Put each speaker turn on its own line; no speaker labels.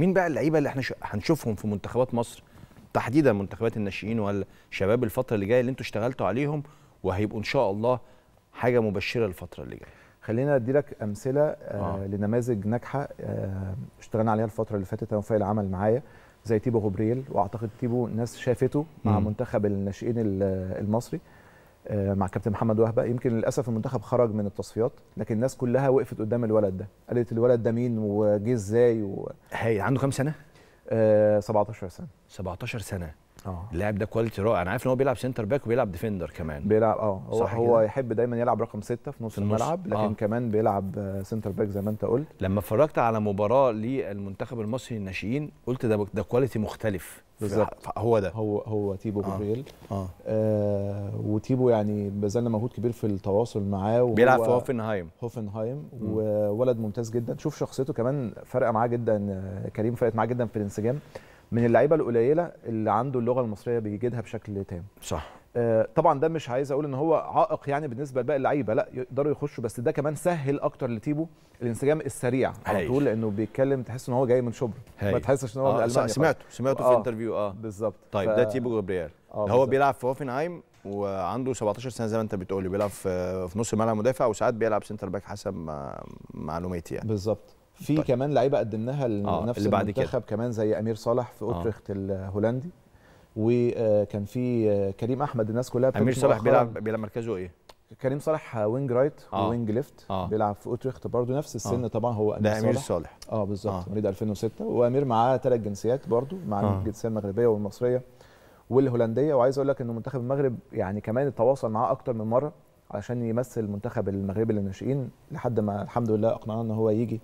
مين بقى اللعيبه اللي احنا هنشوفهم في منتخبات مصر تحديدا منتخبات الناشئين والشباب الفتره اللي جايه اللي انتوا اشتغلتوا عليهم وهيبقوا ان شاء الله حاجه مبشره الفتره اللي جايه
خلينا ادي لك امثله آه،, آه. لنماذج ناجحه آه اشتغلنا عليها الفتره اللي فاتت انا وفايق العمل معايا زي تيبو غبريل واعتقد تيبو ناس شافته مع منتخب الناشئين المصري آه، مع كابتن محمد وهبه يمكن للاسف المنتخب خرج من التصفيات لكن الناس كلها وقفت قدام الولد ده قالت الولد ده مين وجه ازاي و... هي عنده كام سنه آه 17 سنه 17 سنه
اه اللاعب ده كواليتي رائع انا عارف ان هو بيلعب سنتر باك وبيلعب ديفندر كمان بيلعب اه هو هو
يحب دايما يلعب رقم ستة في نص الملعب لكن آه. كمان بيلعب سنتر باك زي ما انت قلت
لما اتفرجت على مباراه للمنتخب المصري الناشئين قلت ده ده
كواليتي مختلف بالظبط هو ده هو هو تيبو بوفيل آه. آه. آه وتيبو يعني بذلنا مجهود كبير في التواصل معاه بيلعب في هوفنهايم هوفنهايم وولد ممتاز جدا شوف شخصيته كمان فارقه معاه جدا كريم فرقت معاه جدا في الانسجام من اللعيبه القليله اللي عنده اللغه المصريه بيجيدها بشكل تام صح آه طبعا ده مش عايز اقول ان هو عائق يعني بالنسبه لباقي اللعيبه لا يقدروا يخشوا بس ده كمان سهل اكتر لتيبو الانسجام السريع على طول لانه بيتكلم تحس ان هو جاي من شبرا ما تحسش ان هو آه من المانيا سمعته سمعته في آه، انترفيو اه بالظبط طيب ف... ده تيبو جابرييل آه هو بيلعب
في هوفنهايم وعنده 17 سنه زي ما انت بتقولي بيلعب في نص الملعب مدافع وساعات بيلعب
سنتر باك حسب معلوماتي يعني بالظبط في طيب. كمان لعيبه قدمناها لنفس آه، اللي بعد المنتخب كمان زي امير صالح في آه. اوتريخت آه. الهولندي وكان في كريم احمد الناس كلها امير صالح بيلعب بيلعب مركزه ايه؟ كريم صالح وينج رايت آه. وينج ليفت آه. بيلعب في اوتريخت برضه نفس آه. السن آه. طبعا هو امير ده امير صالح, اه بالظبط آه. 2006 وامير معاه ثلاث جنسيات برضه مع آه. الجنسيه المغربيه والمصريه والهولنديه وعايز اقول لك ان منتخب المغرب يعني كمان اتواصل معاه اكتر من مره علشان يمثل منتخب المغرب للناشئين لحد ما الحمد لله اقنعنا ان هو يجي